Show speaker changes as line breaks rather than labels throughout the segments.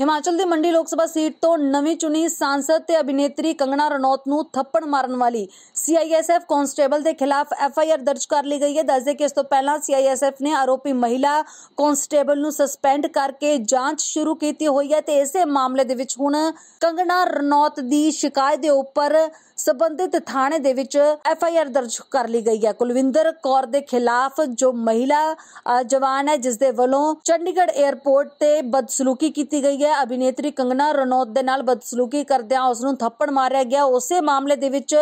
ਹਿਮਾਚਲ ਦੀ ਮੰਡੀ ਲੋਕ ਸਭਾ ਸੀਟ ਤੋਂ ਨਵੀਂ ਚੁਣੀ ਸਾਂਸਦ ਤੇ ਅਭਿਨੇਤਰੀ ਕੰਗਣਾ ਰਣੌਤ ਨੂੰ ਥੱਪੜ ਮਾਰਨ ਵਾਲੀ ਸੀਆਈਐਸਐਫ ਕਨਸਟੇਬਲ ਦੇ ਖਿਲਾਫ ਐਫਆਈਆਰ ਦਰਜ ਕਰ ਲਈ ਗਈ ਹੈ ਦੱਸਦੇ ਕਿ ਇਸ ਤੋਂ ਪਹਿਲਾਂ ਸੀਆਈਐਸਐਫ ਨੇ ਆਰੋਪੀ ਮਹਿਲਾ ਕਨਸਟੇਬਲ ਨੂੰ ਸਸਪੈਂਡ ਕਰਕੇ ਜਾਂਚ ਸ਼ੁਰੂ ਕੀਤੀ ਹੋਈ ਹੈ ਤੇ ਇਸੇ ਮਾਮਲੇ ਦੇ ਵਿੱਚ ਹੁਣ ਕੰਗਣਾ ਰਣੌਤ ਦੀ ਸ਼ਿਕਾਇਤ ਦੇ ਉੱਪਰ ਸਬੰਧਿਤ ਥਾਣੇ ਦੇ ਵਿੱਚ ਐਫ ਆਈ ਆਰ ਦਰਜ ਕਰ ਲਈ ਗਈ ਹੈ ਕੁਲਵਿੰਦਰ ਕੌਰ ਦੇ ਖਿਲਾਫ ਜੋ ਮਹਿਲਾ ਜਵਾਨ ਹੈ ਜਿਸ ਦੇ ਵੱਲੋਂ ਚੰਡੀਗੜ੍ਹ 에ਅਰਪੋਰਟ ਤੇ ਬਦਸਲੂਕੀ ਕੀਤੀ ਗਈ ਹੈ ਅਭਿਨੇਤਰੀ ਕੰਗਨਾ ਰਣੌਤ ਦੇ ਨਾਲ ਬਦਸਲੂਕੀ ਕਰਦਿਆਂ ਉਸ ਨੂੰ ਥੱਪੜ ਮਾਰਿਆ ਗਿਆ ਉਸੇ ਮਾਮਲੇ ਦੇ ਵਿੱਚ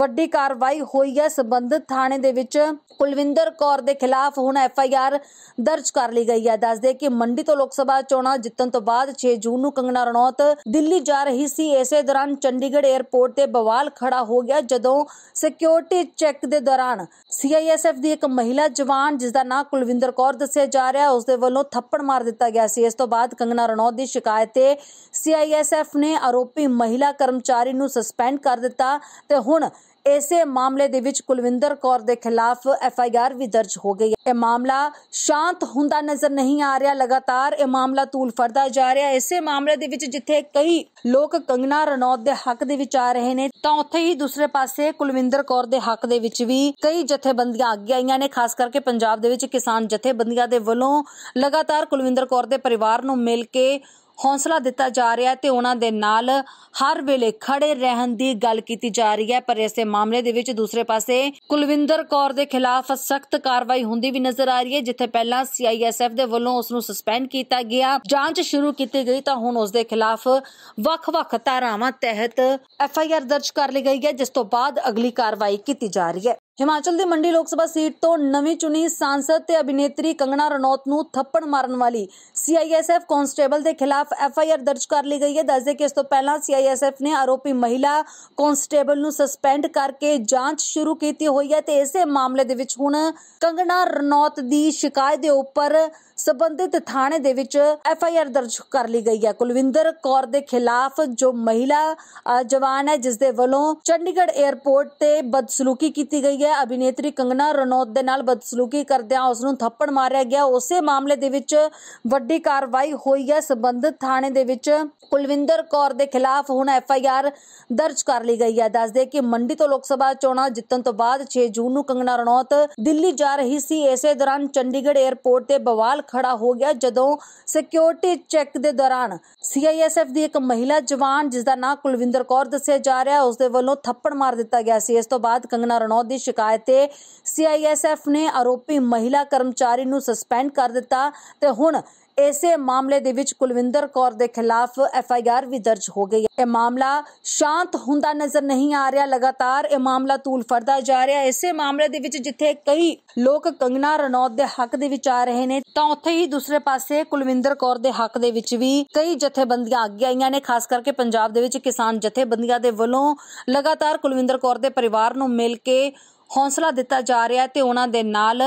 ਵੱਡੀ ਕਾਰਵਾਈ ਹੋਈ ਹੈ ਸਬੰਧਿਤ ਥਾਣੇ ਦੇ ਵਿੱਚ ਕੁਲਵਿੰਦਰ ਕੌਰ ਦੇ ਖਿਲਾਫ ਹੁਣ ਐਫ ਆਈ ਆਰ ਦਰਜ ਕਰ ਲਈ ਗਈ ਹੈ ਦੱਸਦੇ ਕਿ ਮੰਡੀ ਤੋਂ ਲੋਕ ਸਭਾ ਚੋਣਾਂ ਜਿੱਤਣ ਤੋਂ ਬਾਅਦ 6 ਜੂਨ ਨੂੰ ਕੰਗਨਾ ਰਣੌਤ ਦਿੱਲੀ ਜਾ ਰਹੀ ਸੀ ਇਸੇ ਦੌਰਾਨ ਚੰਡੀਗੜ੍ਹ 에ਅਰਪੋਰਟ ਤੇ ਬਵਾਲ ਖੜਾ ਹੋ ਗਿਆ ਜਦੋਂ ਸਿਕਿਉਰਿਟੀ ਚੈੱਕ ਦੇ ਦੌਰਾਨ ਸੀਆਈਐਸਐਫ ਦੀ ਇੱਕ ਮਹਿਲਾ ਜਵਾਨ ਜਿਸ ਦਾ ਨਾਮ ਕੁਲਵਿੰਦਰ ਕੌਰ ਦੱਸਿਆ ਜਾ ਰਿਹਾ ਉਸ ਦੇ ਵੱਲੋਂ ਥੱਪੜ ਮਾਰ ਦਿੱਤਾ ਗਿਆ ਸੀ ਇਸ ਤੋਂ ਬਾਅਦ ਕੰਗਨਾ ਰਣੌਤ ਦੀ ਸ਼ਿਕਾਇਤ ਤੇ ਸੀਆਈਐਸਐਫ ਨੇ ਆਰੋਪੀ ਮਹਿਲਾ ਕਰਮਚਾਰੀ ਨੂੰ ਸਸਪੈਂਡ ਕਰ ਦਿੱਤਾ ਤੇ ਹੁਣ ਇਸੇ ਮਾਮਲੇ ਦੇ ਵਿੱਚ ਕੁਲਵਿੰਦਰ ਕੌਰ ਦੇ ਖਿਲਾਫ ਐਫ ਆਈ ਆਰ ਵੀ ਦਰਜ ਹੋ ਗਈ ਹੈ ਇਹ ਮਾਮਲਾ ਸ਼ਾਂਤ ਹੁੰਦਾ ਨਜ਼ਰ ਨਹੀਂ ਆ ਰਿਹਾ ਲਗਾਤਾਰ ਇਹ ਮਾਮਲਾ ਤੂਲ ਫਰਦਾ ਜਾ ਰਿਹਾ ਹੈ ਇਸੇ ਮਾਮਲੇ ਦੇ ਵਿੱਚ ਜਿੱਥੇ ਕਈ ਲੋਕ ਕੰਗਨਾ ਰਣੌਤ ਦੇ ਹੱਕ ਦੇ ਵਿੱਚ ਆ ਰਹੇ ਨੇ ਤਾਂ ਉੱਥੇ ਹੀ ਦੂਸਰੇ ਪਾਸੇ ਕੁਲਵਿੰਦਰ ਕੌਰ ਦੇ ਹੱਕ ਦੇ ਵਿੱਚ ਵੀ ਕਈ ਜਥੇਬੰਦੀਆਂ ਅੱਗੇ ਆਈਆਂ ਨੇ ਖਾਸ ਕਰਕੇ ਪੰਜਾਬ ਦੇ ਵਿੱਚ ਕਿਸਾਨ ਜਥੇਬੰਦੀਆਂ ਦੇ ਵੱਲੋਂ ਲਗਾਤਾਰ ਕੁਲਵਿੰਦਰ ਕੌਰ ਦੇ ਪਰਿਵਾਰ ਨੂੰ ਮਿਲ ਕੇ ਹੌਸਲਾ ਦਿੱਤਾ ਜਾ ਰਿਹਾ ਹੈ ਤੇ ਉਹਨਾਂ ਦੇ ਨਾਲ ਹਰ ਵੇਲੇ ਖੜੇ ਰਹਿਣ ਦੀ ਗੱਲ ਕੀਤੀ ਜਾ ਰਹੀ ਹੈ ਪਰ ਇਸੇ ਮਾਮਲੇ ਦੇ ਵਿੱਚ ਦੂਸਰੇ ਪਾਸੇ ਕੁਲਵਿੰਦਰ ਕੌਰ ਦੇ ਖਿਲਾਫ ਸਖਤ ਕਾਰਵਾਈ ਹੁੰਦੀ ਵੀ ਨਜ਼ਰ ਆ ਰਹੀ ਹੈ ਜਿੱਥੇ ਪਹਿਲਾਂ ਸੀਆਈਐਸਐਫ ਦੇ ਵੱਲੋਂ ਉਸ ਨੂੰ ਸਸਪੈਂਡ ਕੀਤਾ ਗਿਆ ਜਾਂਚ ਸ਼ੁਰੂ ਕੀਤੀ ਗਈ ਤਾਂ ਹੁਣ ਉਸ ਦੇ ਖਿਲਾਫ ਵੱਖ-ਵੱਖ ਧਾਰਾਵਾਂ ਤਹਿਤ ਐਫਆਈਆਰ ਦਰਜ ਕਰ ਲਈ ਗਈ ਹੈ ਜਿਸ ਤੋਂ ਬਾਅਦ ਅਗਲੀ ਕਾਰਵਾਈ ਕੀਤੀ ਜਾ ਰਹੀ ਹੈ ਹਿਮਾਚਲ ਦੀ ਮੰਡੀ ਲੋਕ ਸਭਾ ਸੀਟ ਤੋਂ ਨਵੀਂ ਚੁਣੀ ਸਾਂਸਦ ਤੇ ਅਭਿਨੇਤਰੀ ਕੰਗਣਾ ਰਣੌਤ ਨੂੰ ਥੱਪੜ ਮਾਰਨ ਵਾਲੀ ਸੀਆਈਐਸਐਫ ਕਾਂਸਟੇਬਲ ਦੇ ਖਿਲਾਫ ਐਫਆਈਆਰ ਦਰਜ ਕਰ ਲਈ ਗਈ ਹੈ ਦੱਸਦੇ ਕਿ ਇਸ ਤੋਂ ਪਹਿਲਾਂ ਸੀਆਈਐਸਐਫ ਨੇ ਆਰੋਪੀ ਮਹਿਲਾ ਕਾਂਸਟੇਬਲ ਨੂੰ ਸਸਪੈਂਡ ਕਰਕੇ ਜਾਂਚ ਸ਼ੁਰੂ ਕੀਤੀ ਹੋਈ ਹੈ ਤੇ ਇਸੇ ਮਾਮਲੇ ਦੇ ਵਿੱਚ ਹੁਣ ਕੰਗਣਾ ਰਣੌਤ ਦੀ ਸ਼ਿਕਾਇਤ ਦੇ ਉੱਪਰ ਸਬੰਧਿਤ ਥਾਣੇ ਦੇ ਵਿੱਚ ਐਫ ਆਈ ਆਰ ਦਰਜ ਕਰ ਲਈ ਗਈ ਹੈ ਕੁਲਵਿੰਦਰ ਕੌਰ ਦੇ ਖਿਲਾਫ ਜੋ ਮਹਿਲਾ ਜਵਾਨ ਹੈ ਜਿਸ ਦੇ ਵੱਲੋਂ ਚੰਡੀਗੜ੍ਹ 에ਅਰਪੋਰਟ ਤੇ ਬਦਸਲੂਕੀ ਕੀਤੀ ਗਈ ਹੈ ਅਭਿਨੇਤਰੀ ਕੰਗਨਾ ਰਣੌਤ ਦੇ ਨਾਲ ਬਦਸਲੂਕੀ ਕਰਦਿਆਂ ਉਸ ਨੂੰ ਥੱਪੜ ਮਾਰਿਆ ਗਿਆ ਉਸੇ ਮਾਮਲੇ ਦੇ ਵਿੱਚ ਵੱਡੀ ਕਾਰਵਾਈ ਹੋਈ ਹੈ ਸਬੰਧਿਤ ਥਾਣੇ ਦੇ ਵਿੱਚ ਕੁਲਵਿੰਦਰ ਕੌਰ ਦੇ ਖਿਲਾਫ ਹੁਣ ਐਫ ਆਈ ਆਰ ਦਰਜ ਕਰ ਲਈ ਗਈ ਹੈ ਦੱਸਦੇ ਕਿ ਮੰਡੀ ਤੋਂ ਲੋਕ ਸਭਾ ਚੋਣਾਂ ਜਿੱਤਣ ਤੋਂ ਬਾਅਦ 6 ਜੂਨ ਨੂੰ ਕੰਗਨਾ ਰਣੌਤ ਦਿੱਲੀ ਜਾ ਰਹੀ ਸੀ ਇਸੇ ਦੌਰਾਨ ਚੰਡੀਗੜ੍ਹ 에ਅਰਪੋਰਟ ਤੇ ਬਵਾਲ ਖੜਾ ਹੋ ਗਿਆ ਜਦੋਂ ਸਿਕਿਉਰਿਟੀ ਚੈੱਕ ਦੇ ਦੌਰਾਨ ਸੀਆਈਐਸਐਫ ਦੀ ਇੱਕ ਮਹਿਲਾ ਜਵਾਨ ਜਿਸ ਦਾ ਨਾਮ ਕੁਲਵਿੰਦਰ ਕੌਰ ਦੱਸਿਆ ਜਾ ਰਿਹਾ ਉਸ ਦੇ ਵੱਲੋਂ ਥੱਪੜ ਮਾਰ ਦਿੱਤਾ ਗਿਆ ਸੀ ਇਸ ਤੋਂ ਬਾਅਦ ਕੰਗਨਾ ਰਣੌਤ ਦੀ ਸ਼ਿਕਾਇਤ ਤੇ ਸੀਆਈਐਸਐਫ ਨੇ ਆਰੋਪੀ ਮਹਿਲਾ ਕਰਮਚਾਰੀ ਨੂੰ ਸਸਪੈਂਡ ਕਰ ਦਿੱਤਾ ਤੇ ਹੁਣ ਇਸੇ ਮਾਮਲੇ ਦੇ ਵਿੱਚ ਕੁਲਵਿੰਦਰ ਕੌਰ ਦੇ ਖਿਲਾਫ ਐਫ ਆਈ ਆਰ ਵੀ ਦਰਜ ਹੋ ਗਈ ਹੈ ਇਹ ਮਾਮਲਾ ਸ਼ਾਂਤ ਹੁੰਦਾ ਨਜ਼ਰ ਨਹੀਂ ਆ ਰਿਹਾ ਲਗਾਤਾਰ ਇਹ ਮਾਮਲਾ ਤੂਲ ਫਰਦਾ ਜਾ ਰਿਹਾ ਹੈ ਇਸੇ ਮਾਮਲੇ ਦੇ ਵਿੱਚ ਜਿੱਥੇ ਕਈ ਲੋਕ ਕੰਗਨਾ ਰਣੌਤ ਦੇ ਹੱਕ ਦੇ ਵਿੱਚ ਆ ਰਹੇ ਨੇ ਤਾਂ ਉੱਥੇ ਹੀ ਦੂਸਰੇ ਪਾਸੇ ਕੁਲਵਿੰਦਰ ਕੌਰ ਦੇ ਹੱਕ ਦੇ ਵਿੱਚ ਵੀ ਕਈ ਜਥੇਬੰਦੀਆਂ ਅੱਗੇ ਆਈਆਂ ਨੇ ਖਾਸ ਕਰਕੇ ਪੰਜਾਬ ਦੇ ਵਿੱਚ ਕਿਸਾਨ ਜਥੇਬੰਦੀਆਂ ਦੇ ਵੱਲੋਂ ਲਗਾਤਾਰ ਕੁਲਵਿੰਦਰ ਕੌਰ ਦੇ ਪਰਿਵਾਰ ਨੂੰ ਮਿਲ ਕੇ ਹੌਸਲਾ ਦਿੱਤਾ ਜਾ ਰਿਹਾ ਹੈ ਤੇ ਉਹਨਾਂ ਦੇ ਨਾਲ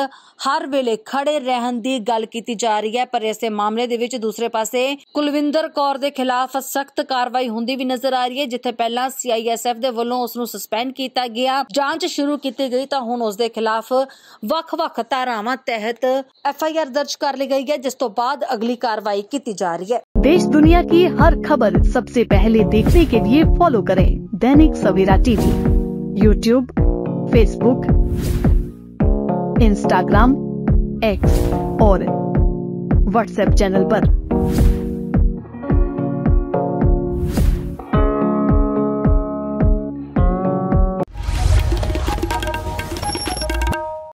ਹਰ ਵੇਲੇ ਖੜੇ ਰਹਿਣ ਦੀ ਗੱਲ ਕੀਤੀ ਜਾ ਰਹੀ ਹੈ ਪਰ ਇਸੇ ਮਾਮਲੇ ਦੇ ਵਿੱਚ ਦੂਸਰੇ ਪਾਸੇ ਕੁਲਵਿੰਦਰ ਕੌਰ ਦੇ ਖਿਲਾਫ ਸਖਤ ਕਾਰਵਾਈ ਹੁੰਦੀ ਵੀ ਨਜ਼ਰ ਆ ਰਹੀ ਹੈ ਜਿੱਥੇ ਪਹਿਲਾਂ ਸੀਆਈਐਸਐਫ ਦੇ ਵੱਲੋਂ ਉਸ ਨੂੰ ਸਸਪੈਂਡ ਕੀਤਾ ਗਿਆ ਜਾਂਚ ਸ਼ੁਰੂ ਕੀਤੀ ਗਈ ਤਾਂ ਹੁਣ ਉਸ ਦੇ ਖਿਲਾਫ ਵੱਖ-ਵੱਖ ਧਾਰਾਵਾਂ ਤਹਿਤ ਐਫਆਈਆਰ ਦਰਜ ਕਰ ਲਈ ਗਈ ਹੈ ਜਿਸ ਤੋਂ ਬਾਅਦ ਅਗਲੀ ਕਾਰਵਾਈ ਕੀਤੀ ਜਾ ਰਹੀ ਹੈ ਦੇਸ਼ ਦੁਨੀਆ ਦੀ ਹਰ ਖਬਰ ਸਭ ਤੋਂ ਪਹਿਲੇ ਦੇਖਣ ਲਈ ਫੋਲੋ ਕਰੇ Dainik Savera TV YouTube Facebook Instagram X और व्हाट्सएप चैनल पर